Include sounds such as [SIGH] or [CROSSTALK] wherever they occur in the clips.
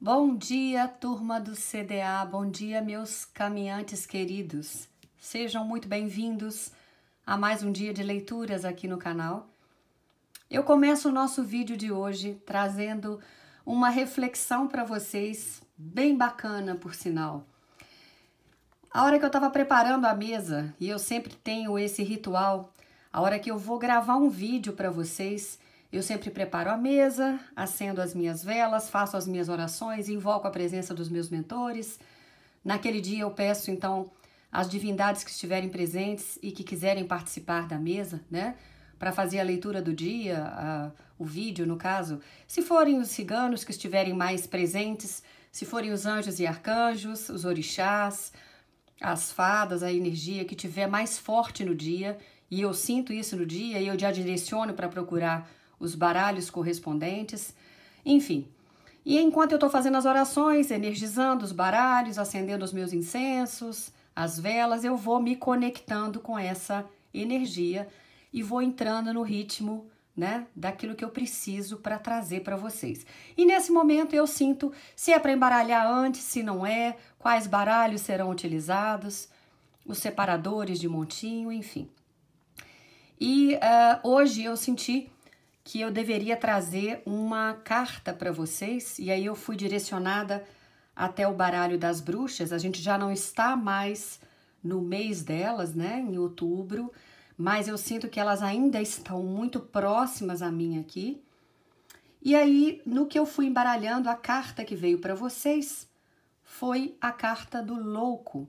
Bom dia, turma do CDA. Bom dia, meus caminhantes queridos. Sejam muito bem-vindos a mais um dia de leituras aqui no canal. Eu começo o nosso vídeo de hoje trazendo uma reflexão para vocês, bem bacana, por sinal. A hora que eu estava preparando a mesa, e eu sempre tenho esse ritual, a hora que eu vou gravar um vídeo para vocês, eu sempre preparo a mesa, acendo as minhas velas, faço as minhas orações, invoco a presença dos meus mentores. Naquele dia eu peço então as divindades que estiverem presentes e que quiserem participar da mesa, né? Para fazer a leitura do dia, a, o vídeo, no caso. Se forem os ciganos que estiverem mais presentes, se forem os anjos e arcanjos, os orixás, as fadas, a energia que tiver mais forte no dia, e eu sinto isso no dia e eu já direciono para procurar os baralhos correspondentes, enfim. E enquanto eu estou fazendo as orações, energizando os baralhos, acendendo os meus incensos, as velas, eu vou me conectando com essa energia e vou entrando no ritmo né, daquilo que eu preciso para trazer para vocês. E nesse momento eu sinto se é para embaralhar antes, se não é, quais baralhos serão utilizados, os separadores de montinho, enfim. E uh, hoje eu senti que eu deveria trazer uma carta para vocês, e aí eu fui direcionada até o baralho das bruxas. A gente já não está mais no mês delas, né, em outubro, mas eu sinto que elas ainda estão muito próximas a mim aqui. E aí, no que eu fui embaralhando, a carta que veio para vocês foi a carta do louco.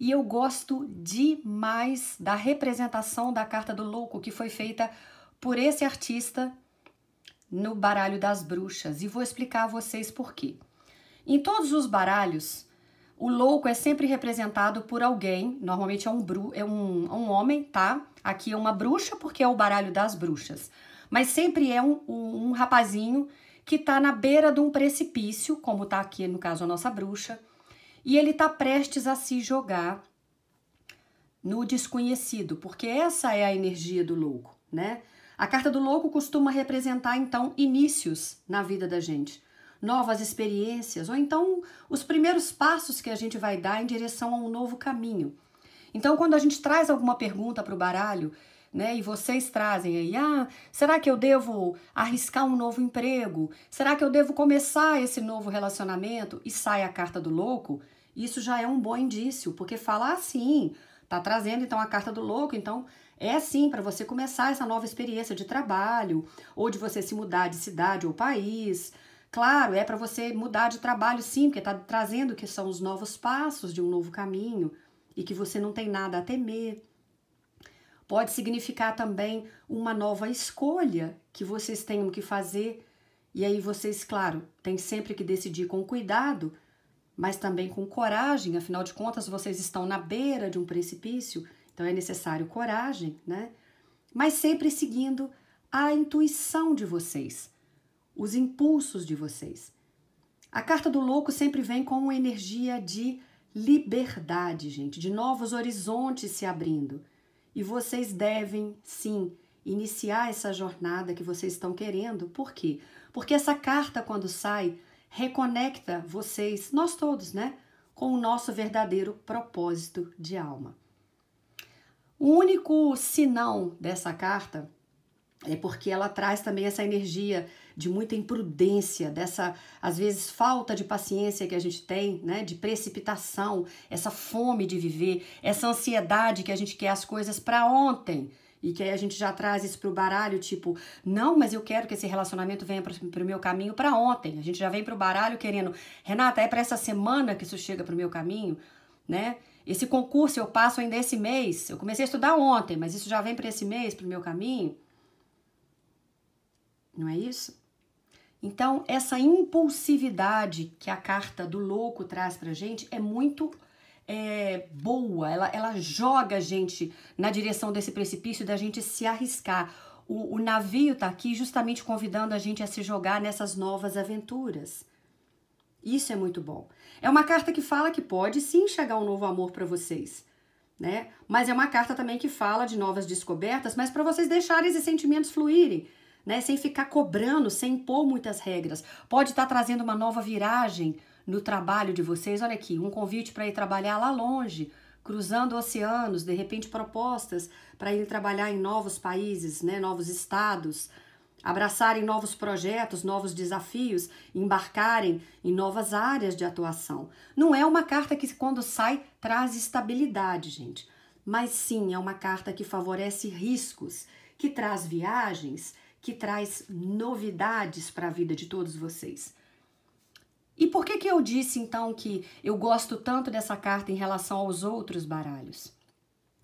E eu gosto demais da representação da carta do louco que foi feita por esse artista no baralho das bruxas e vou explicar a vocês por quê. Em todos os baralhos, o louco é sempre representado por alguém, normalmente é um, bru, é um, um homem, tá? Aqui é uma bruxa porque é o baralho das bruxas, mas sempre é um, um, um rapazinho que tá na beira de um precipício, como tá aqui no caso a nossa bruxa, e ele tá prestes a se jogar no desconhecido, porque essa é a energia do louco, né? A carta do louco costuma representar então inícios na vida da gente, novas experiências ou então os primeiros passos que a gente vai dar em direção a um novo caminho. Então, quando a gente traz alguma pergunta para o baralho, né, e vocês trazem aí, ah, será que eu devo arriscar um novo emprego? Será que eu devo começar esse novo relacionamento? E sai a carta do louco, isso já é um bom indício, porque falar assim, ah, tá trazendo então a carta do louco, então é sim para você começar essa nova experiência de trabalho, ou de você se mudar de cidade ou país. Claro, é para você mudar de trabalho sim, porque está trazendo que são os novos passos de um novo caminho e que você não tem nada a temer. Pode significar também uma nova escolha que vocês tenham que fazer. E aí vocês, claro, têm sempre que decidir com cuidado, mas também com coragem, afinal de contas, vocês estão na beira de um precipício então é necessário coragem, né? Mas sempre seguindo a intuição de vocês, os impulsos de vocês. A carta do louco sempre vem com uma energia de liberdade, gente, de novos horizontes se abrindo. E vocês devem, sim, iniciar essa jornada que vocês estão querendo. Por quê? Porque essa carta, quando sai, reconecta vocês, nós todos, né? Com o nosso verdadeiro propósito de alma. O único sinal dessa carta é porque ela traz também essa energia de muita imprudência, dessa, às vezes, falta de paciência que a gente tem, né? De precipitação, essa fome de viver, essa ansiedade que a gente quer as coisas para ontem. E que aí a gente já traz isso pro baralho, tipo, não, mas eu quero que esse relacionamento venha pro, o meu caminho para ontem. A gente já vem pro baralho querendo, Renata, é para essa semana que isso chega pro meu caminho, né? Esse concurso eu passo ainda esse mês. Eu comecei a estudar ontem, mas isso já vem para esse mês, para o meu caminho. Não é isso? Então, essa impulsividade que a carta do louco traz para gente é muito é, boa. Ela, ela joga a gente na direção desse precipício da gente se arriscar. O, o navio está aqui justamente convidando a gente a se jogar nessas novas aventuras. Isso é muito bom. É uma carta que fala que pode sim chegar um novo amor para vocês, né? Mas é uma carta também que fala de novas descobertas, mas para vocês deixarem esses sentimentos fluírem, né? Sem ficar cobrando, sem impor muitas regras. Pode estar tá trazendo uma nova viragem no trabalho de vocês. Olha aqui, um convite para ir trabalhar lá longe, cruzando oceanos, de repente propostas para ir trabalhar em novos países, né? Novos estados abraçarem novos projetos, novos desafios, embarcarem em novas áreas de atuação. Não é uma carta que, quando sai, traz estabilidade, gente, mas sim é uma carta que favorece riscos, que traz viagens, que traz novidades para a vida de todos vocês. E por que, que eu disse então que eu gosto tanto dessa carta em relação aos outros baralhos?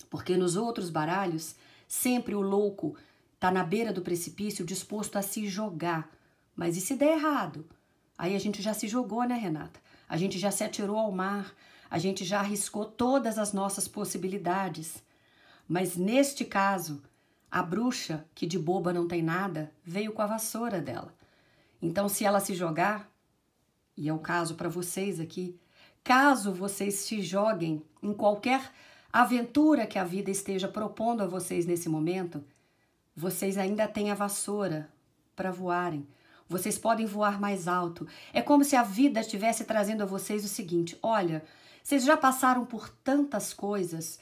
Porque nos outros baralhos, sempre o louco tá na beira do precipício, disposto a se jogar. Mas e se der errado? Aí a gente já se jogou, né, Renata? A gente já se atirou ao mar, a gente já arriscou todas as nossas possibilidades. Mas neste caso, a bruxa, que de boba não tem nada, veio com a vassoura dela. Então, se ela se jogar, e é o caso para vocês aqui, caso vocês se joguem em qualquer aventura que a vida esteja propondo a vocês nesse momento, vocês ainda têm a vassoura para voarem. Vocês podem voar mais alto. É como se a vida estivesse trazendo a vocês o seguinte: olha, vocês já passaram por tantas coisas.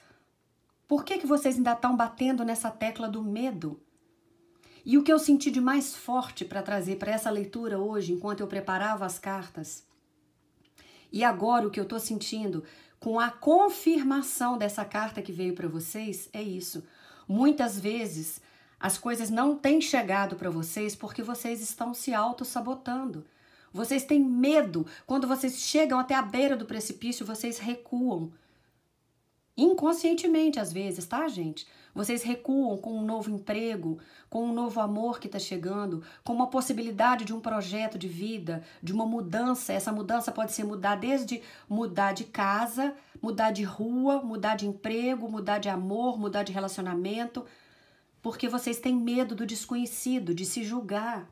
Por que, que vocês ainda estão batendo nessa tecla do medo? E o que eu senti de mais forte para trazer para essa leitura hoje, enquanto eu preparava as cartas, e agora o que eu estou sentindo com a confirmação dessa carta que veio para vocês, é isso. Muitas vezes as coisas não têm chegado para vocês porque vocês estão se auto-sabotando. Vocês têm medo. Quando vocês chegam até a beira do precipício, vocês recuam. Inconscientemente, às vezes, tá, gente? Vocês recuam com um novo emprego, com um novo amor que está chegando, com uma possibilidade de um projeto de vida, de uma mudança. Essa mudança pode ser mudar desde mudar de casa, mudar de rua, mudar de emprego, mudar de amor, mudar de relacionamento porque vocês têm medo do desconhecido, de se julgar.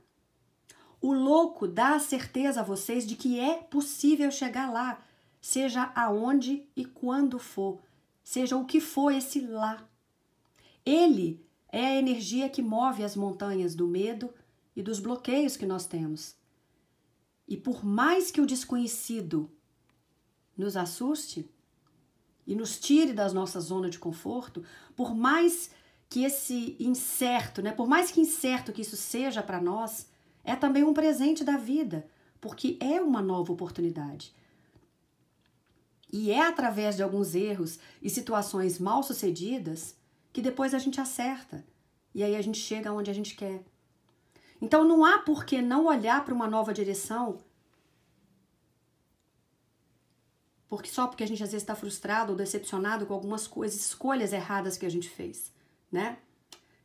O louco dá a certeza a vocês de que é possível chegar lá, seja aonde e quando for, seja o que for esse lá. Ele é a energia que move as montanhas do medo e dos bloqueios que nós temos. E por mais que o desconhecido nos assuste e nos tire da nossa zona de conforto, por mais que esse incerto, né, por mais que incerto que isso seja para nós, é também um presente da vida, porque é uma nova oportunidade. E é através de alguns erros e situações mal sucedidas que depois a gente acerta e aí a gente chega onde a gente quer. Então não há por que não olhar para uma nova direção, porque só porque a gente às vezes está frustrado ou decepcionado com algumas coisas, escolhas erradas que a gente fez né?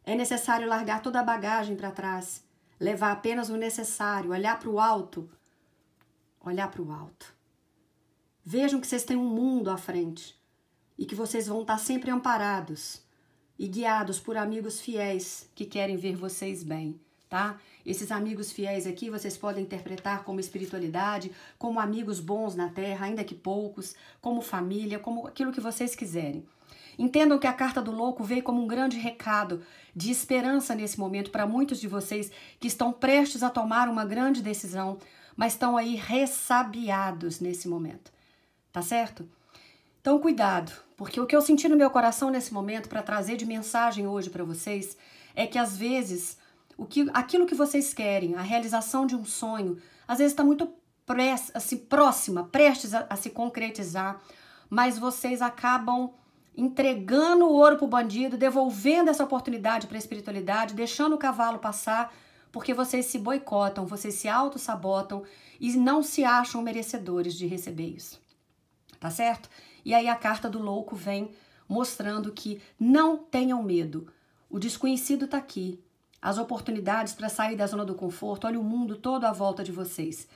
É necessário largar toda a bagagem para trás, levar apenas o necessário, olhar para o alto. Olhar para o alto. Vejam que vocês têm um mundo à frente e que vocês vão estar sempre amparados e guiados por amigos fiéis que querem ver vocês bem, tá? Esses amigos fiéis aqui vocês podem interpretar como espiritualidade, como amigos bons na terra, ainda que poucos, como família, como aquilo que vocês quiserem. Entendam que a carta do louco veio como um grande recado de esperança nesse momento para muitos de vocês que estão prestes a tomar uma grande decisão, mas estão aí ressabiados nesse momento. Tá certo? Então, cuidado, porque o que eu senti no meu coração nesse momento para trazer de mensagem hoje para vocês é que às vezes o que, aquilo que vocês querem, a realização de um sonho, às vezes está muito press, assim, próxima, prestes a, a se concretizar, mas vocês acabam entregando o ouro para o bandido, devolvendo essa oportunidade para a espiritualidade, deixando o cavalo passar, porque vocês se boicotam, vocês se auto-sabotam e não se acham merecedores de receber isso. Tá certo? E aí a carta do louco vem mostrando que não tenham medo. O desconhecido está aqui. As oportunidades para sair da zona do conforto, olha o mundo todo à volta de vocês.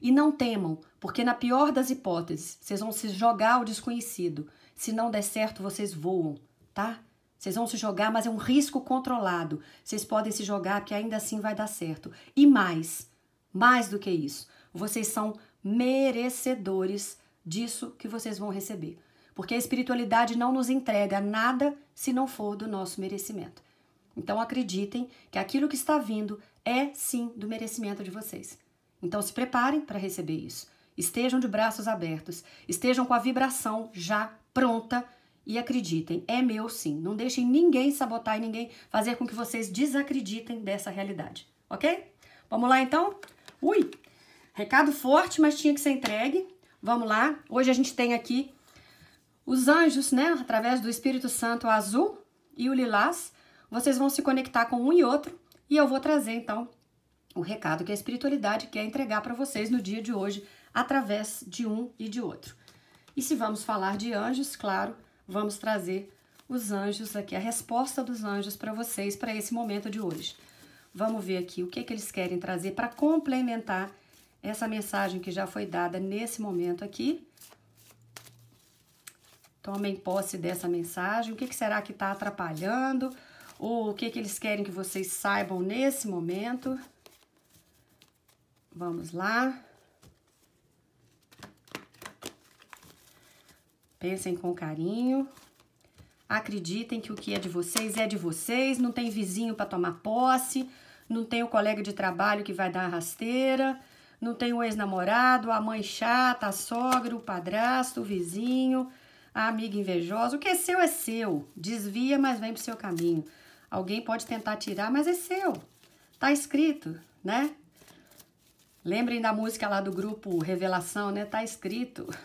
E não temam, porque na pior das hipóteses, vocês vão se jogar ao desconhecido. Se não der certo, vocês voam, tá? Vocês vão se jogar, mas é um risco controlado. Vocês podem se jogar, que ainda assim vai dar certo. E mais, mais do que isso, vocês são merecedores disso que vocês vão receber. Porque a espiritualidade não nos entrega nada se não for do nosso merecimento. Então acreditem que aquilo que está vindo é sim do merecimento de vocês. Então se preparem para receber isso. Estejam de braços abertos, estejam com a vibração já pronta. E acreditem, é meu sim. Não deixem ninguém sabotar e ninguém fazer com que vocês desacreditem dessa realidade, ok? Vamos lá então? Ui, recado forte, mas tinha que ser entregue. Vamos lá. Hoje a gente tem aqui os anjos, né? Através do Espírito Santo azul e o lilás. Vocês vão se conectar com um e outro. E eu vou trazer então o recado que a espiritualidade quer entregar para vocês no dia de hoje, através de um e de outro. E se vamos falar de anjos, claro, vamos trazer os anjos aqui, a resposta dos anjos para vocês para esse momento de hoje. Vamos ver aqui o que, que eles querem trazer para complementar essa mensagem que já foi dada nesse momento aqui. Tomem posse dessa mensagem. O que, que será que está atrapalhando? Ou o que, que eles querem que vocês saibam nesse momento? Vamos lá. Pensem com carinho. Acreditem que o que é de vocês é de vocês. Não tem vizinho para tomar posse. Não tem o colega de trabalho que vai dar rasteira. Não tem o ex-namorado, a mãe chata, a sogra, o padrasto, o vizinho, a amiga invejosa. O que é seu é seu. Desvia, mas vem pro seu caminho. Alguém pode tentar tirar, mas é seu. Tá escrito, né? Lembrem da música lá do grupo Revelação, né? Tá escrito. [LAUGHS]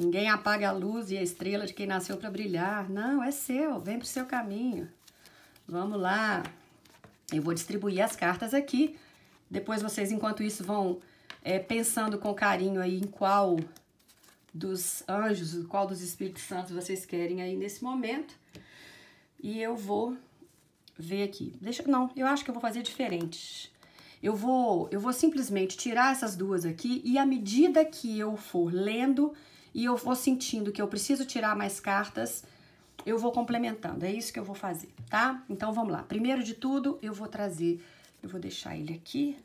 Ninguém apaga a luz e a estrela de quem nasceu para brilhar. Não, é seu, vem para o seu caminho. Vamos lá. Eu vou distribuir as cartas aqui. Depois vocês, enquanto isso, vão é, pensando com carinho aí em qual dos anjos, qual dos Espíritos Santos vocês querem aí nesse momento. E eu vou ver aqui. Deixa, não, eu acho que eu vou fazer diferente. Eu vou, eu vou simplesmente tirar essas duas aqui e à medida que eu for lendo, e eu vou sentindo que eu preciso tirar mais cartas, eu vou complementando. É isso que eu vou fazer, tá? Então vamos lá. Primeiro de tudo, eu vou trazer, eu vou deixar ele aqui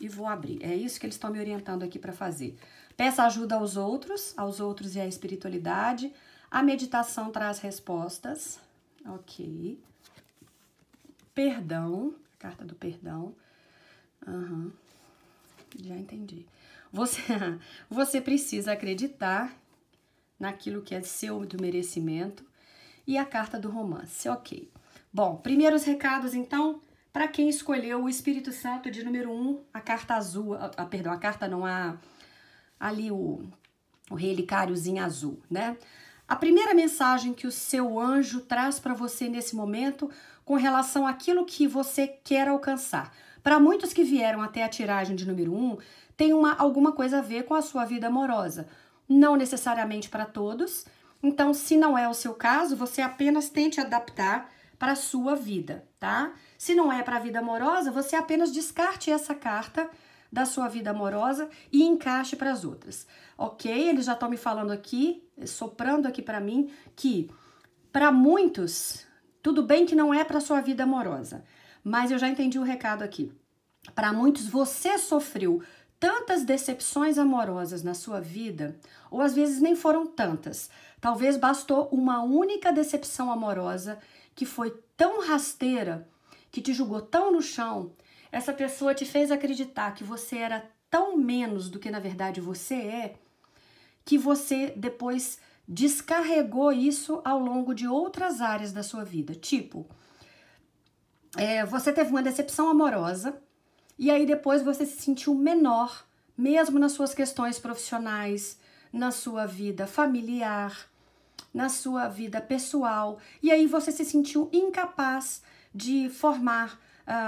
e vou abrir. É isso que eles estão me orientando aqui para fazer. Peça ajuda aos outros, aos outros e à espiritualidade. A meditação traz respostas. Ok. Perdão, carta do perdão. Uhum. Já entendi. Você, [LAUGHS] você precisa acreditar naquilo que é seu do merecimento e a carta do romance, ok. Bom, primeiros recados então para quem escolheu o Espírito Santo de número 1, um, a carta azul, a, a, perdão, a carta não há ali o, o relicáriozinho azul, né? A primeira mensagem que o seu anjo traz para você nesse momento com relação àquilo que você quer alcançar. Para muitos que vieram até a tiragem de número 1, um, tem uma, alguma coisa a ver com a sua vida amorosa. Não necessariamente para todos. Então, se não é o seu caso, você apenas tente adaptar para a sua vida, tá? Se não é para a vida amorosa, você apenas descarte essa carta da sua vida amorosa e encaixe para as outras. Ok? Eles já estão me falando aqui, soprando aqui para mim, que para muitos, tudo bem que não é para sua vida amorosa, mas eu já entendi o recado aqui. Para muitos, você sofreu tantas decepções amorosas na sua vida, ou às vezes nem foram tantas. Talvez bastou uma única decepção amorosa que foi tão rasteira, que te julgou tão no chão, essa pessoa te fez acreditar que você era tão menos do que na verdade você é, que você depois descarregou isso ao longo de outras áreas da sua vida. Tipo, é, você teve uma decepção amorosa e aí depois você se sentiu menor, mesmo nas suas questões profissionais, na sua vida familiar, na sua vida pessoal, e aí você se sentiu incapaz de formar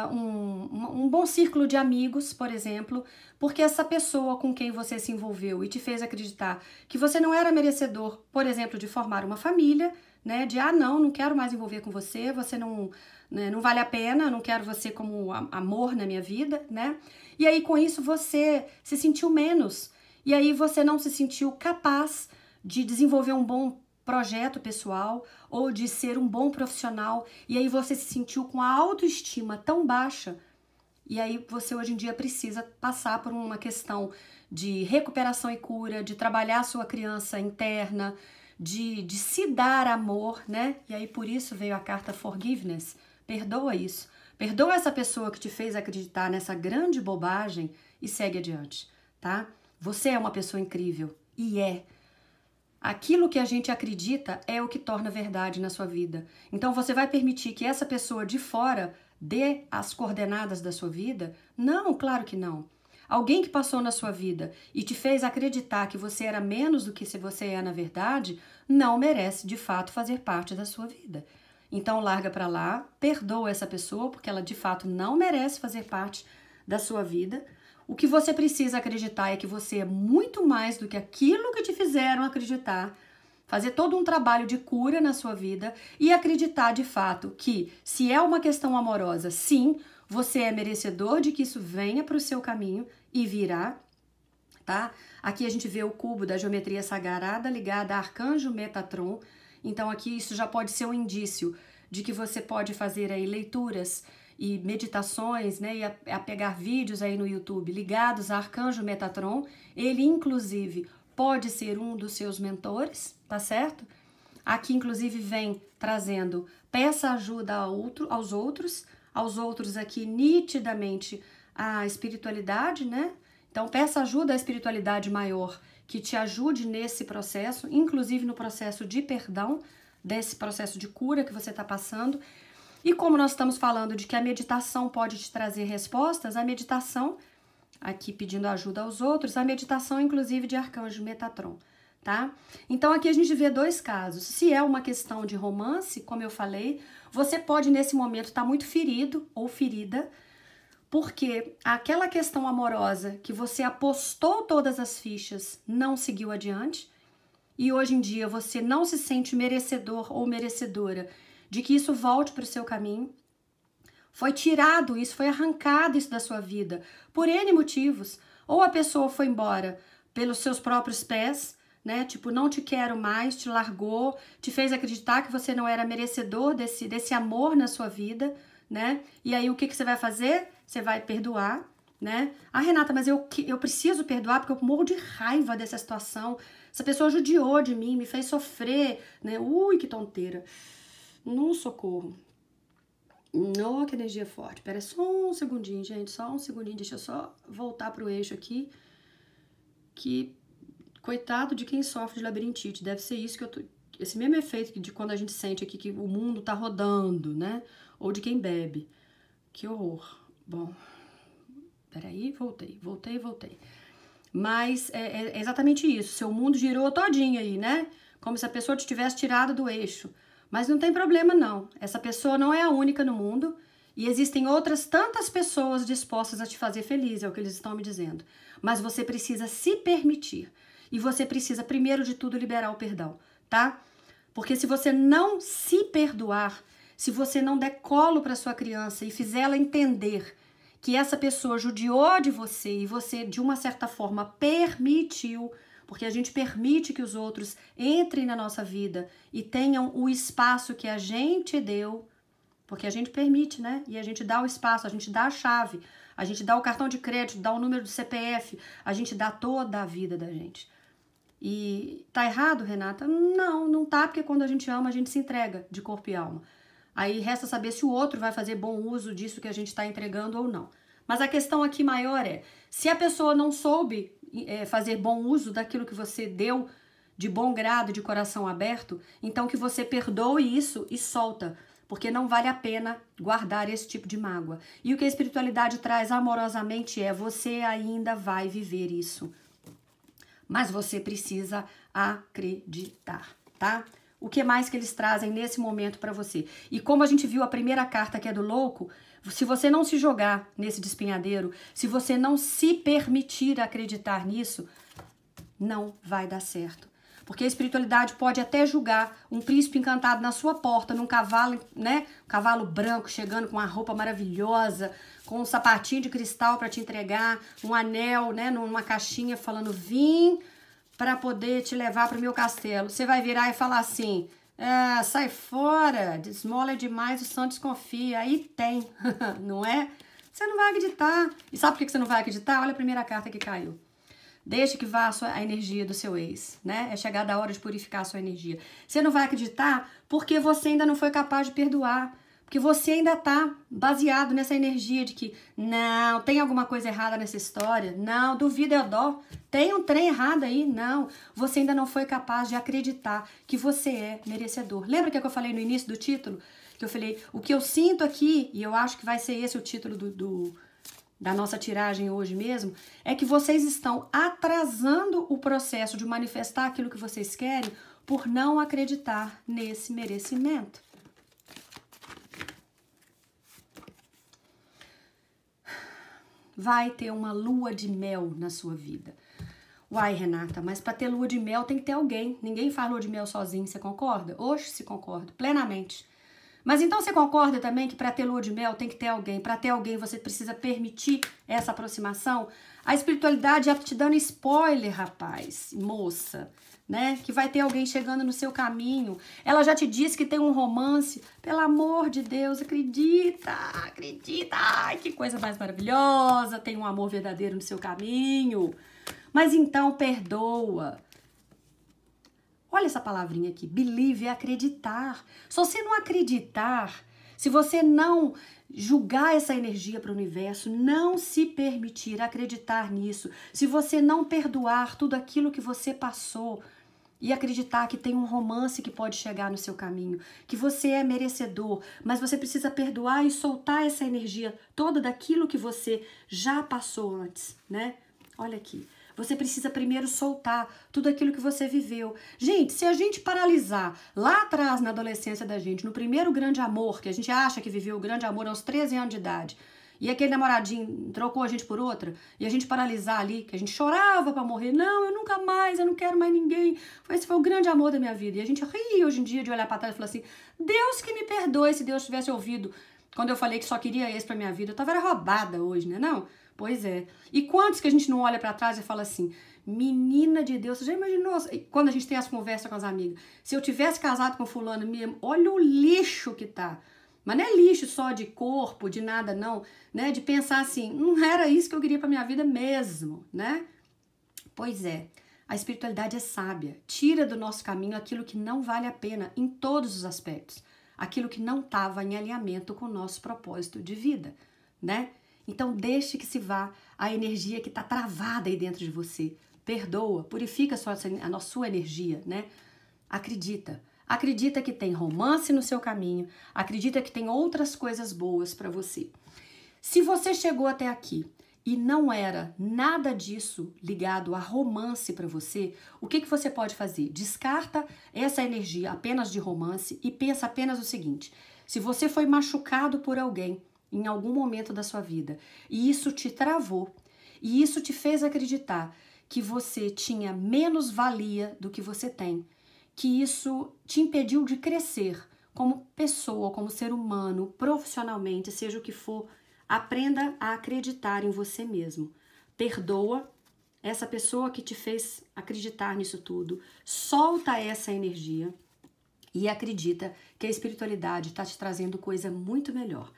uh, um, um bom círculo de amigos, por exemplo, porque essa pessoa com quem você se envolveu e te fez acreditar que você não era merecedor, por exemplo, de formar uma família, né? De ah, não, não quero mais envolver com você, você não, né, não vale a pena, não quero você como amor na minha vida, né? E aí com isso você se sentiu menos. E aí você não se sentiu capaz de desenvolver um bom projeto pessoal ou de ser um bom profissional. E aí você se sentiu com a autoestima tão baixa. E aí você hoje em dia precisa passar por uma questão de recuperação e cura, de trabalhar a sua criança interna, de, de se dar amor, né? E aí por isso veio a carta Forgiveness. Perdoa isso. Perdoa essa pessoa que te fez acreditar nessa grande bobagem e segue adiante, tá? Você é uma pessoa incrível e é. Aquilo que a gente acredita é o que torna verdade na sua vida. Então você vai permitir que essa pessoa de fora dê as coordenadas da sua vida? Não, claro que não. Alguém que passou na sua vida e te fez acreditar que você era menos do que se você é na verdade, não merece de fato fazer parte da sua vida. Então larga para lá, perdoa essa pessoa porque ela de fato não merece fazer parte da sua vida. O que você precisa acreditar é que você é muito mais do que aquilo que te fizeram acreditar. Fazer todo um trabalho de cura na sua vida e acreditar de fato que, se é uma questão amorosa, sim, você é merecedor de que isso venha para o seu caminho e virá, tá? Aqui a gente vê o cubo da geometria sagrada ligada a arcanjo Metatron. Então aqui isso já pode ser um indício de que você pode fazer aí leituras e meditações, né, e a, a pegar vídeos aí no YouTube ligados a Arcanjo Metatron. Ele inclusive pode ser um dos seus mentores, tá certo? Aqui inclusive vem trazendo peça ajuda a outro, aos outros aos outros aqui nitidamente a espiritualidade, né? Então peça ajuda à espiritualidade maior que te ajude nesse processo, inclusive no processo de perdão, desse processo de cura que você está passando. E como nós estamos falando de que a meditação pode te trazer respostas, a meditação, aqui pedindo ajuda aos outros, a meditação, inclusive, de Arcanjo Metatron tá? Então aqui a gente vê dois casos. Se é uma questão de romance, como eu falei, você pode nesse momento estar tá muito ferido ou ferida, porque aquela questão amorosa que você apostou todas as fichas não seguiu adiante e hoje em dia você não se sente merecedor ou merecedora de que isso volte para o seu caminho. Foi tirado isso, foi arrancado isso da sua vida por N motivos. Ou a pessoa foi embora pelos seus próprios pés, né? Tipo, não te quero mais, te largou, te fez acreditar que você não era merecedor desse, desse amor na sua vida, né? E aí o que, que você vai fazer? Você vai perdoar, né? Ah, Renata, mas eu, eu preciso perdoar porque eu morro de raiva dessa situação. Essa pessoa judiou de mim, me fez sofrer, né? Ui, que tonteira. Não, socorro. Não, que energia forte. Pera é só um segundinho, gente, só um segundinho. Deixa eu só voltar pro eixo aqui. Que Coitado de quem sofre de labirintite, deve ser isso que eu tô, esse mesmo efeito de quando a gente sente aqui que o mundo tá rodando, né? Ou de quem bebe. Que horror. Bom, peraí, voltei, voltei, voltei. Mas é, é exatamente isso. Seu mundo girou todinho aí, né? Como se a pessoa te tivesse tirado do eixo. Mas não tem problema, não. Essa pessoa não é a única no mundo. E existem outras tantas pessoas dispostas a te fazer feliz, é o que eles estão me dizendo. Mas você precisa se permitir. E você precisa, primeiro de tudo, liberar o perdão, tá? Porque se você não se perdoar, se você não der colo para sua criança e fizer ela entender que essa pessoa judiou de você e você, de uma certa forma, permitiu, porque a gente permite que os outros entrem na nossa vida e tenham o espaço que a gente deu, porque a gente permite, né? E a gente dá o espaço, a gente dá a chave, a gente dá o cartão de crédito, dá o número do CPF, a gente dá toda a vida da gente. E tá errado, Renata? Não, não tá, porque quando a gente ama, a gente se entrega de corpo e alma. Aí resta saber se o outro vai fazer bom uso disso que a gente está entregando ou não. Mas a questão aqui maior é: se a pessoa não soube é, fazer bom uso daquilo que você deu de bom grado, de coração aberto, então que você perdoe isso e solta, porque não vale a pena guardar esse tipo de mágoa. E o que a espiritualidade traz amorosamente é: você ainda vai viver isso mas você precisa acreditar, tá? O que mais que eles trazem nesse momento para você? E como a gente viu a primeira carta que é do louco, se você não se jogar nesse despinhadeiro, se você não se permitir acreditar nisso, não vai dar certo. Porque a espiritualidade pode até julgar um príncipe encantado na sua porta, num cavalo, né? Um cavalo branco chegando com uma roupa maravilhosa, com um sapatinho de cristal para te entregar, um anel, né, numa caixinha falando: "Vim para poder te levar para o meu castelo". Você vai virar e falar assim: é, sai fora, desmola demais, o santo desconfia". Aí tem, [LAUGHS] não é? Você não vai acreditar. E sabe por que você não vai acreditar? Olha a primeira carta que caiu. Deixe que vá a, sua, a energia do seu ex, né? É chegada a hora de purificar a sua energia. Você não vai acreditar porque você ainda não foi capaz de perdoar. Porque você ainda tá baseado nessa energia de que não, tem alguma coisa errada nessa história. Não, duvida é dó. Tem um trem errado aí? Não. Você ainda não foi capaz de acreditar que você é merecedor. Lembra que, é que eu falei no início do título? Que eu falei, o que eu sinto aqui, e eu acho que vai ser esse o título do, do da nossa tiragem hoje mesmo, é que vocês estão atrasando o processo de manifestar aquilo que vocês querem por não acreditar nesse merecimento. Vai ter uma lua de mel na sua vida. Uai, Renata, mas para ter lua de mel tem que ter alguém. Ninguém faz lua de mel sozinho, você concorda? Hoje se concorda, plenamente. Mas então você concorda também que para ter lua de mel tem que ter alguém, para ter alguém você precisa permitir essa aproximação? A espiritualidade já é te dando spoiler, rapaz, moça, né? Que vai ter alguém chegando no seu caminho. Ela já te disse que tem um romance. Pelo amor de Deus, acredita, acredita. Ai, que coisa mais maravilhosa. Tem um amor verdadeiro no seu caminho. Mas então perdoa. Olha essa palavrinha aqui, believe é acreditar. Se você não acreditar, se você não julgar essa energia para o universo, não se permitir acreditar nisso, se você não perdoar tudo aquilo que você passou e acreditar que tem um romance que pode chegar no seu caminho, que você é merecedor, mas você precisa perdoar e soltar essa energia toda daquilo que você já passou antes, né? Olha aqui. Você precisa primeiro soltar tudo aquilo que você viveu. Gente, se a gente paralisar lá atrás na adolescência da gente, no primeiro grande amor, que a gente acha que viveu o grande amor aos 13 anos de idade, e aquele namoradinho trocou a gente por outra, e a gente paralisar ali, que a gente chorava para morrer, não, eu nunca mais, eu não quero mais ninguém. Esse foi o grande amor da minha vida. E a gente ri hoje em dia de olhar para trás e falar assim: Deus que me perdoe se Deus tivesse ouvido. Quando eu falei que só queria esse pra minha vida, eu tava era roubada hoje, né? Não. Pois é. E quantos que a gente não olha para trás e fala assim, menina de Deus, você já imaginou? Quando a gente tem as conversas com as amigas, se eu tivesse casado com fulano mesmo, olha o lixo que tá. Mas não é lixo só de corpo, de nada não, né? De pensar assim, não era isso que eu queria para minha vida mesmo, né? Pois é. A espiritualidade é sábia, tira do nosso caminho aquilo que não vale a pena em todos os aspectos, aquilo que não estava em alinhamento com o nosso propósito de vida, né? Então deixe que se vá a energia que está travada aí dentro de você. Perdoa, purifica a sua, sua energia, né? Acredita. Acredita que tem romance no seu caminho, acredita que tem outras coisas boas para você. Se você chegou até aqui e não era nada disso ligado a romance para você, o que, que você pode fazer? Descarta essa energia apenas de romance e pensa apenas o seguinte: se você foi machucado por alguém, em algum momento da sua vida. E isso te travou. E isso te fez acreditar que você tinha menos valia do que você tem, que isso te impediu de crescer como pessoa, como ser humano, profissionalmente, seja o que for. Aprenda a acreditar em você mesmo. Perdoa essa pessoa que te fez acreditar nisso tudo. Solta essa energia e acredita que a espiritualidade está te trazendo coisa muito melhor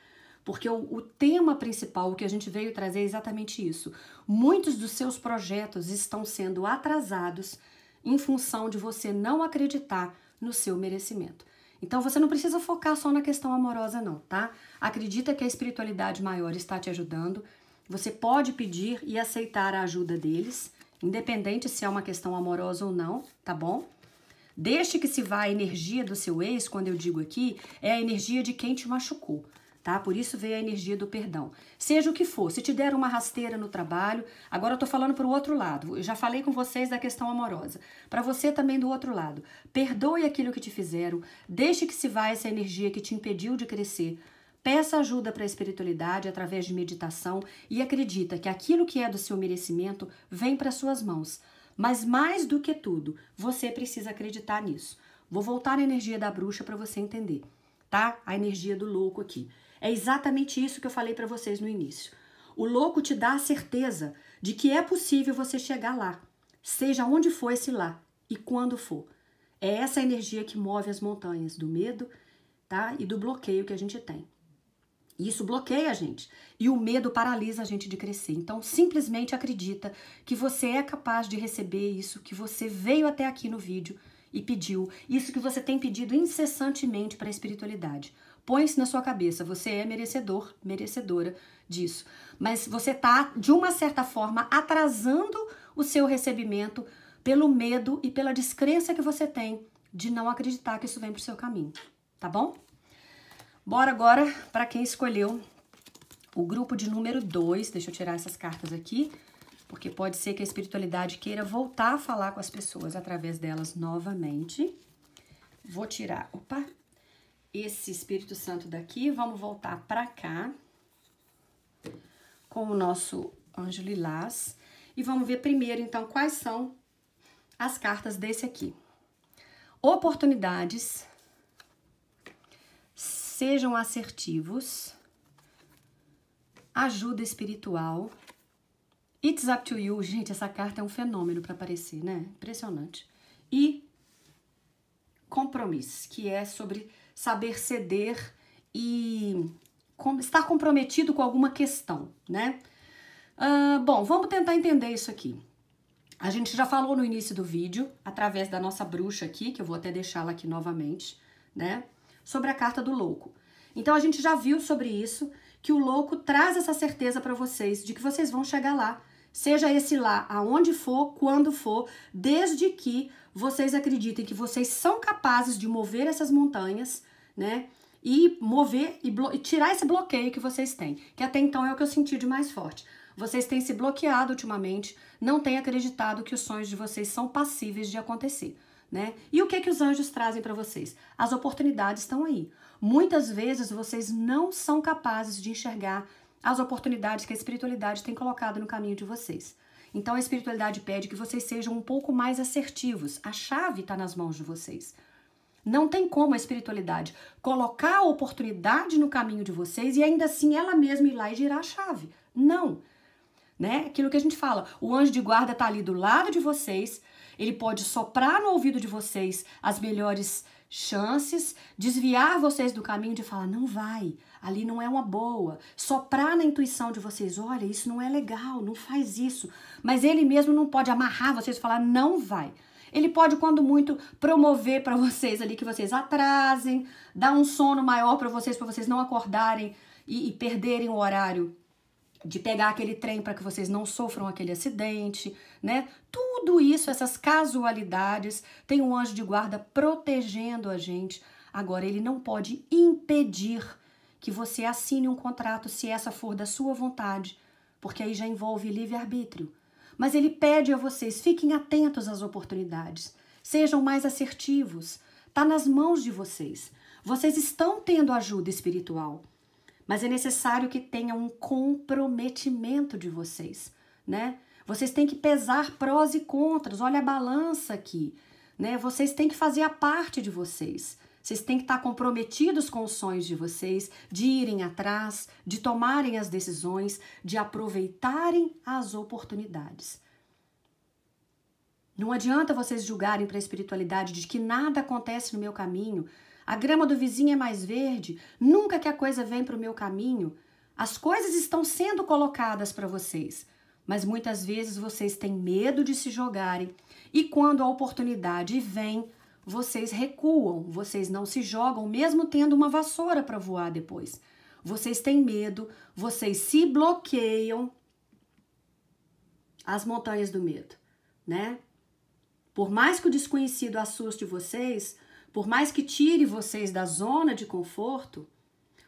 porque o, o tema principal, o que a gente veio trazer é exatamente isso. Muitos dos seus projetos estão sendo atrasados em função de você não acreditar no seu merecimento. Então você não precisa focar só na questão amorosa, não, tá? Acredita que a espiritualidade maior está te ajudando. Você pode pedir e aceitar a ajuda deles, independente se é uma questão amorosa ou não, tá bom? Deixe que se vá a energia do seu ex, quando eu digo aqui, é a energia de quem te machucou tá? Por isso veio a energia do perdão. Seja o que for, se te der uma rasteira no trabalho, agora eu tô falando para o outro lado. Eu já falei com vocês da questão amorosa. Para você também do outro lado. Perdoe aquilo que te fizeram, deixe que se vá essa energia que te impediu de crescer. Peça ajuda para a espiritualidade através de meditação e acredita que aquilo que é do seu merecimento vem para suas mãos. Mas mais do que tudo, você precisa acreditar nisso. Vou voltar à energia da bruxa para você entender, tá? A energia do louco aqui. É exatamente isso que eu falei para vocês no início. O louco te dá a certeza de que é possível você chegar lá, seja onde for esse lá e quando for. É essa energia que move as montanhas do medo, tá? E do bloqueio que a gente tem. isso bloqueia a gente e o medo paralisa a gente de crescer. Então, simplesmente acredita que você é capaz de receber isso que você veio até aqui no vídeo e pediu, isso que você tem pedido incessantemente para a espiritualidade. Põe isso na sua cabeça. Você é merecedor, merecedora disso. Mas você está, de uma certa forma, atrasando o seu recebimento pelo medo e pela descrença que você tem de não acreditar que isso vem para o seu caminho. Tá bom? Bora agora para quem escolheu o grupo de número 2. Deixa eu tirar essas cartas aqui, porque pode ser que a espiritualidade queira voltar a falar com as pessoas através delas novamente. Vou tirar, opa, esse Espírito Santo daqui, vamos voltar para cá com o nosso anjo lilás e vamos ver primeiro então quais são as cartas desse aqui. Oportunidades, sejam assertivos, ajuda espiritual. It's up to you, gente, essa carta é um fenômeno para aparecer, né? Impressionante. E compromisso, que é sobre saber ceder e estar comprometido com alguma questão, né? Uh, bom, vamos tentar entender isso aqui. A gente já falou no início do vídeo, através da nossa bruxa aqui, que eu vou até deixá-la aqui novamente, né? Sobre a carta do louco. Então a gente já viu sobre isso que o louco traz essa certeza para vocês de que vocês vão chegar lá, seja esse lá aonde for, quando for, desde que vocês acreditem que vocês são capazes de mover essas montanhas né? E mover e, e tirar esse bloqueio que vocês têm, que até então é o que eu senti de mais forte. Vocês têm se bloqueado ultimamente, não têm acreditado que os sonhos de vocês são passíveis de acontecer. Né? E o que é que os anjos trazem para vocês? As oportunidades estão aí. Muitas vezes vocês não são capazes de enxergar as oportunidades que a espiritualidade tem colocado no caminho de vocês. Então a espiritualidade pede que vocês sejam um pouco mais assertivos. A chave está nas mãos de vocês. Não tem como a espiritualidade colocar a oportunidade no caminho de vocês e ainda assim ela mesma ir lá e girar a chave. Não. Né? Aquilo que a gente fala, o anjo de guarda está ali do lado de vocês, ele pode soprar no ouvido de vocês as melhores chances, desviar vocês do caminho de falar, não vai, ali não é uma boa, soprar na intuição de vocês, olha, isso não é legal, não faz isso, mas ele mesmo não pode amarrar vocês e falar, não vai. Ele pode, quando muito, promover para vocês ali que vocês atrasem, dar um sono maior para vocês, para vocês não acordarem e, e perderem o horário de pegar aquele trem para que vocês não sofram aquele acidente, né? Tudo isso, essas casualidades, tem um anjo de guarda protegendo a gente. Agora, ele não pode impedir que você assine um contrato se essa for da sua vontade, porque aí já envolve livre-arbítrio. Mas ele pede a vocês: fiquem atentos às oportunidades, sejam mais assertivos. Está nas mãos de vocês. Vocês estão tendo ajuda espiritual, mas é necessário que tenha um comprometimento de vocês, né? Vocês têm que pesar prós e contras. Olha a balança aqui, né? Vocês têm que fazer a parte de vocês. Vocês têm que estar comprometidos com os sonhos de vocês, de irem atrás, de tomarem as decisões, de aproveitarem as oportunidades. Não adianta vocês julgarem para a espiritualidade de que nada acontece no meu caminho, a grama do vizinho é mais verde, nunca que a coisa vem para o meu caminho. As coisas estão sendo colocadas para vocês, mas muitas vezes vocês têm medo de se jogarem e quando a oportunidade vem, vocês recuam, vocês não se jogam, mesmo tendo uma vassoura para voar depois. Vocês têm medo, vocês se bloqueiam. As montanhas do medo, né? Por mais que o desconhecido assuste vocês, por mais que tire vocês da zona de conforto,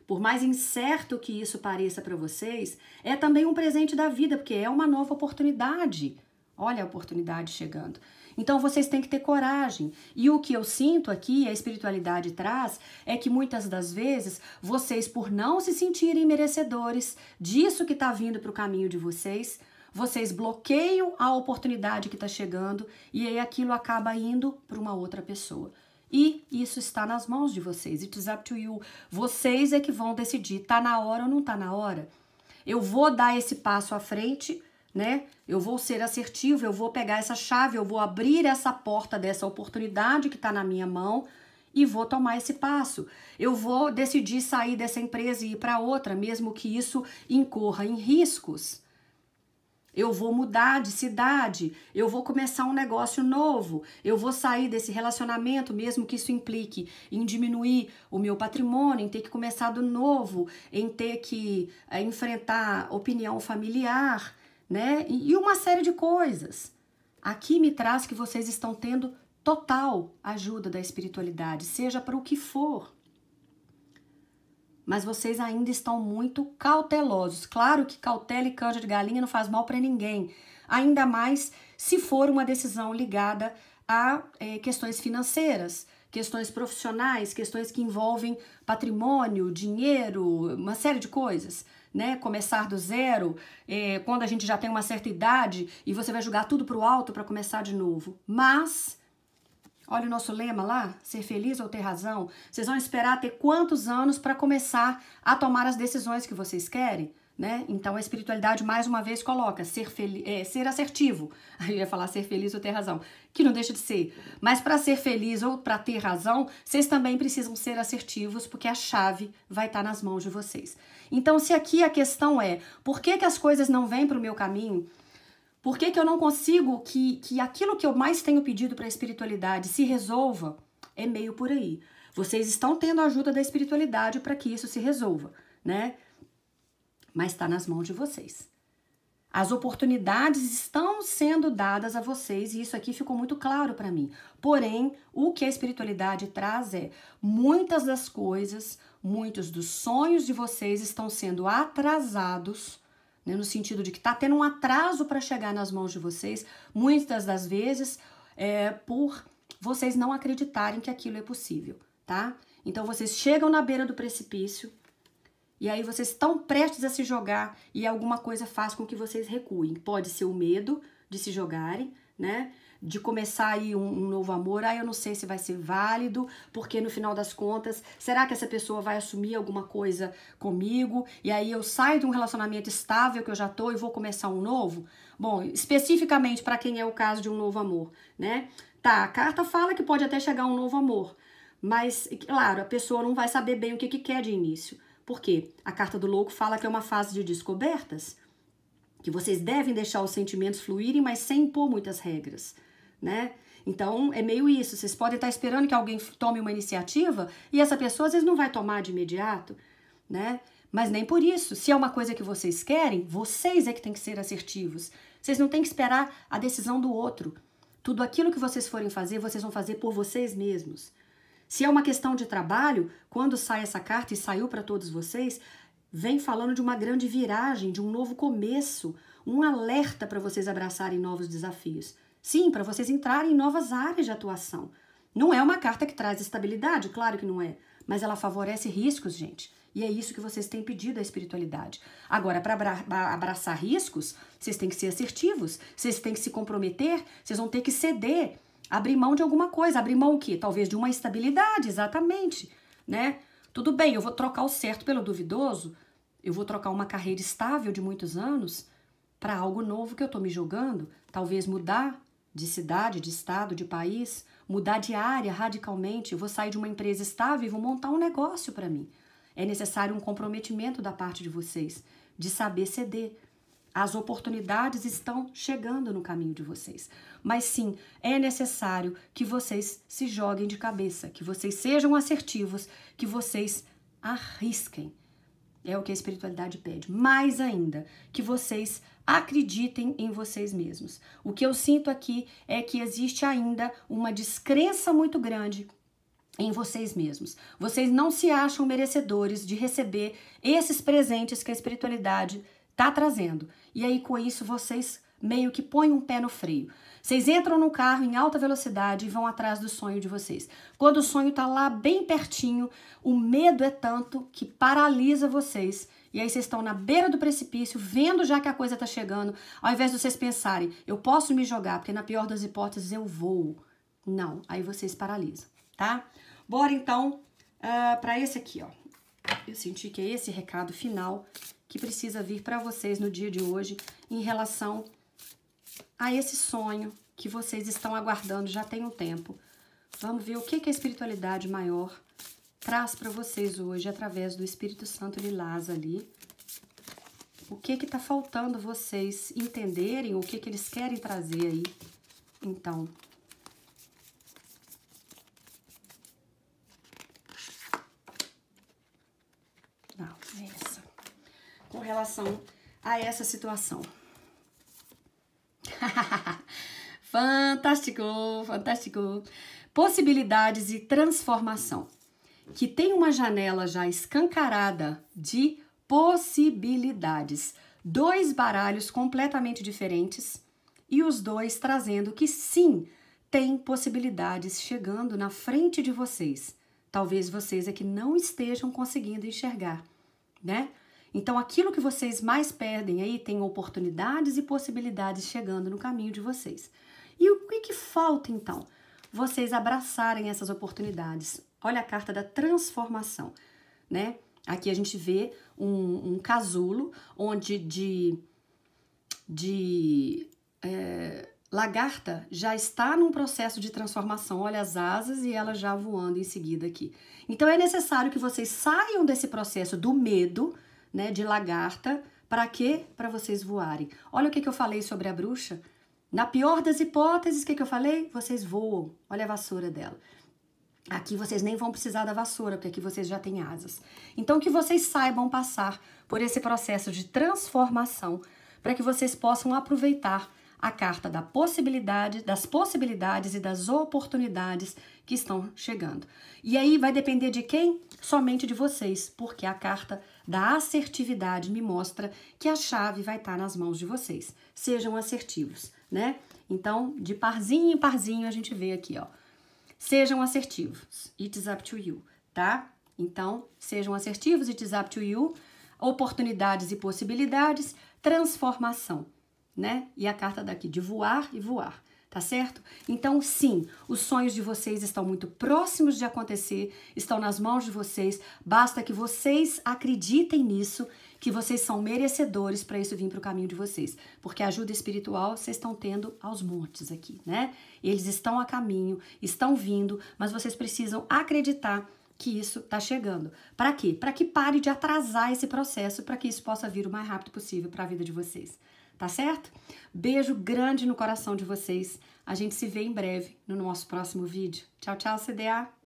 por mais incerto que isso pareça para vocês, é também um presente da vida, porque é uma nova oportunidade. Olha a oportunidade chegando. Então vocês têm que ter coragem. E o que eu sinto aqui, a espiritualidade traz, é que muitas das vezes vocês, por não se sentirem merecedores disso que está vindo para o caminho de vocês, vocês bloqueiam a oportunidade que está chegando e aí aquilo acaba indo para uma outra pessoa. E isso está nas mãos de vocês. It's up to you. Vocês é que vão decidir, tá na hora ou não tá na hora. Eu vou dar esse passo à frente né? Eu vou ser assertivo, eu vou pegar essa chave, eu vou abrir essa porta dessa oportunidade que está na minha mão e vou tomar esse passo. Eu vou decidir sair dessa empresa e ir para outra, mesmo que isso incorra em riscos. Eu vou mudar de cidade, eu vou começar um negócio novo, eu vou sair desse relacionamento, mesmo que isso implique em diminuir o meu patrimônio, em ter que começar do novo, em ter que é, enfrentar opinião familiar, né? E uma série de coisas. Aqui me traz que vocês estão tendo total ajuda da espiritualidade, seja para o que for. Mas vocês ainda estão muito cautelosos. Claro que cautela e canja de galinha não faz mal para ninguém, ainda mais se for uma decisão ligada a é, questões financeiras questões profissionais, questões que envolvem patrimônio, dinheiro, uma série de coisas. Né, começar do zero, é, quando a gente já tem uma certa idade e você vai jogar tudo para o alto para começar de novo. Mas, olha o nosso lema lá: ser feliz ou ter razão. Vocês vão esperar ter quantos anos para começar a tomar as decisões que vocês querem? Né? Então a espiritualidade mais uma vez coloca ser, feliz, é, ser assertivo. Aí [LAUGHS] eu ia falar ser feliz ou ter razão, que não deixa de ser. Mas para ser feliz ou para ter razão, vocês também precisam ser assertivos, porque a chave vai estar tá nas mãos de vocês. Então se aqui a questão é, por que, que as coisas não vêm para o meu caminho? Por que, que eu não consigo que, que aquilo que eu mais tenho pedido para a espiritualidade se resolva? É meio por aí. Vocês estão tendo a ajuda da espiritualidade para que isso se resolva, né? mas está nas mãos de vocês. As oportunidades estão sendo dadas a vocês e isso aqui ficou muito claro para mim. Porém, o que a espiritualidade traz é muitas das coisas, muitos dos sonhos de vocês estão sendo atrasados, né, no sentido de que está tendo um atraso para chegar nas mãos de vocês, muitas das vezes é, por vocês não acreditarem que aquilo é possível, tá? Então vocês chegam na beira do precipício, e aí vocês estão prestes a se jogar e alguma coisa faz com que vocês recuem. Pode ser o medo de se jogarem, né? De começar aí um, um novo amor, aí ah, eu não sei se vai ser válido, porque no final das contas, será que essa pessoa vai assumir alguma coisa comigo? E aí eu saio de um relacionamento estável que eu já tô e vou começar um novo? Bom, especificamente para quem é o caso de um novo amor, né? Tá, a carta fala que pode até chegar um novo amor, mas claro, a pessoa não vai saber bem o que, que quer de início. Porque a carta do louco fala que é uma fase de descobertas, que vocês devem deixar os sentimentos fluírem, mas sem impor muitas regras, né? Então, é meio isso. Vocês podem estar esperando que alguém tome uma iniciativa e essa pessoa às vezes não vai tomar de imediato, né? Mas nem por isso. Se é uma coisa que vocês querem, vocês é que têm que ser assertivos. Vocês não têm que esperar a decisão do outro. Tudo aquilo que vocês forem fazer, vocês vão fazer por vocês mesmos. Se é uma questão de trabalho, quando sai essa carta e saiu para todos vocês, vem falando de uma grande viragem, de um novo começo, um alerta para vocês abraçarem novos desafios. Sim, para vocês entrarem em novas áreas de atuação. Não é uma carta que traz estabilidade, claro que não é, mas ela favorece riscos, gente. E é isso que vocês têm pedido à espiritualidade. Agora, para abraçar riscos, vocês têm que ser assertivos, vocês têm que se comprometer, vocês vão ter que ceder Abrir mão de alguma coisa, abrir mão quê? talvez de uma estabilidade, exatamente, né? Tudo bem, eu vou trocar o certo pelo duvidoso, eu vou trocar uma carreira estável de muitos anos para algo novo que eu estou me jogando, talvez mudar de cidade, de estado, de país, mudar de área radicalmente, eu vou sair de uma empresa estável e vou montar um negócio para mim. É necessário um comprometimento da parte de vocês, de saber ceder, as oportunidades estão chegando no caminho de vocês. Mas sim, é necessário que vocês se joguem de cabeça, que vocês sejam assertivos, que vocês arrisquem. É o que a espiritualidade pede. Mais ainda, que vocês acreditem em vocês mesmos. O que eu sinto aqui é que existe ainda uma descrença muito grande em vocês mesmos. Vocês não se acham merecedores de receber esses presentes que a espiritualidade tá trazendo. E aí com isso vocês meio que põem um pé no freio. Vocês entram no carro em alta velocidade e vão atrás do sonho de vocês. Quando o sonho tá lá bem pertinho, o medo é tanto que paralisa vocês. E aí vocês estão na beira do precipício, vendo já que a coisa tá chegando, ao invés de vocês pensarem, eu posso me jogar, porque na pior das hipóteses eu vou. Não, aí vocês paralisam, tá? Bora então uh, ah, para esse aqui, ó. Eu senti que é esse recado final que precisa vir para vocês no dia de hoje em relação a esse sonho que vocês estão aguardando já tem um tempo. Vamos ver o que, que a espiritualidade maior traz para vocês hoje através do Espírito Santo Lilás ali. O que que tá faltando vocês entenderem, o que que eles querem trazer aí. Então, com relação a essa situação. [LAUGHS] fantástico, fantástico. Possibilidades e transformação. Que tem uma janela já escancarada de possibilidades. Dois baralhos completamente diferentes e os dois trazendo que sim, tem possibilidades chegando na frente de vocês. Talvez vocês é que não estejam conseguindo enxergar, né? Então, aquilo que vocês mais perdem aí tem oportunidades e possibilidades chegando no caminho de vocês. E o que, que falta então? Vocês abraçarem essas oportunidades. Olha a carta da transformação, né? Aqui a gente vê um, um casulo onde de, de é, lagarta já está num processo de transformação. Olha as asas e ela já voando em seguida aqui. Então é necessário que vocês saiam desse processo do medo né, de lagarta. Para quê? Para vocês voarem. Olha o que, que eu falei sobre a bruxa. Na pior das hipóteses, o que, que eu falei? Vocês voam. Olha a vassoura dela. Aqui vocês nem vão precisar da vassoura, porque aqui vocês já têm asas. Então, que vocês saibam passar por esse processo de transformação para que vocês possam aproveitar a carta da possibilidade, das possibilidades e das oportunidades que estão chegando. E aí vai depender de quem? Somente de vocês, porque a carta da assertividade me mostra que a chave vai estar tá nas mãos de vocês. Sejam assertivos, né? Então, de parzinho em parzinho, a gente vê aqui, ó. Sejam assertivos. It's up to you, tá? Então, sejam assertivos. It's up to you. Oportunidades e possibilidades. Transformação, né? E a carta daqui, de voar e voar tá certo? Então, sim, os sonhos de vocês estão muito próximos de acontecer, estão nas mãos de vocês. Basta que vocês acreditem nisso, que vocês são merecedores para isso vir para o caminho de vocês. Porque ajuda espiritual vocês estão tendo aos montes aqui, né? Eles estão a caminho, estão vindo, mas vocês precisam acreditar que isso está chegando. Para quê? Para que pare de atrasar esse processo, para que isso possa vir o mais rápido possível para a vida de vocês tá certo? Beijo grande no coração de vocês. A gente se vê em breve no nosso próximo vídeo. Tchau, tchau, CDA!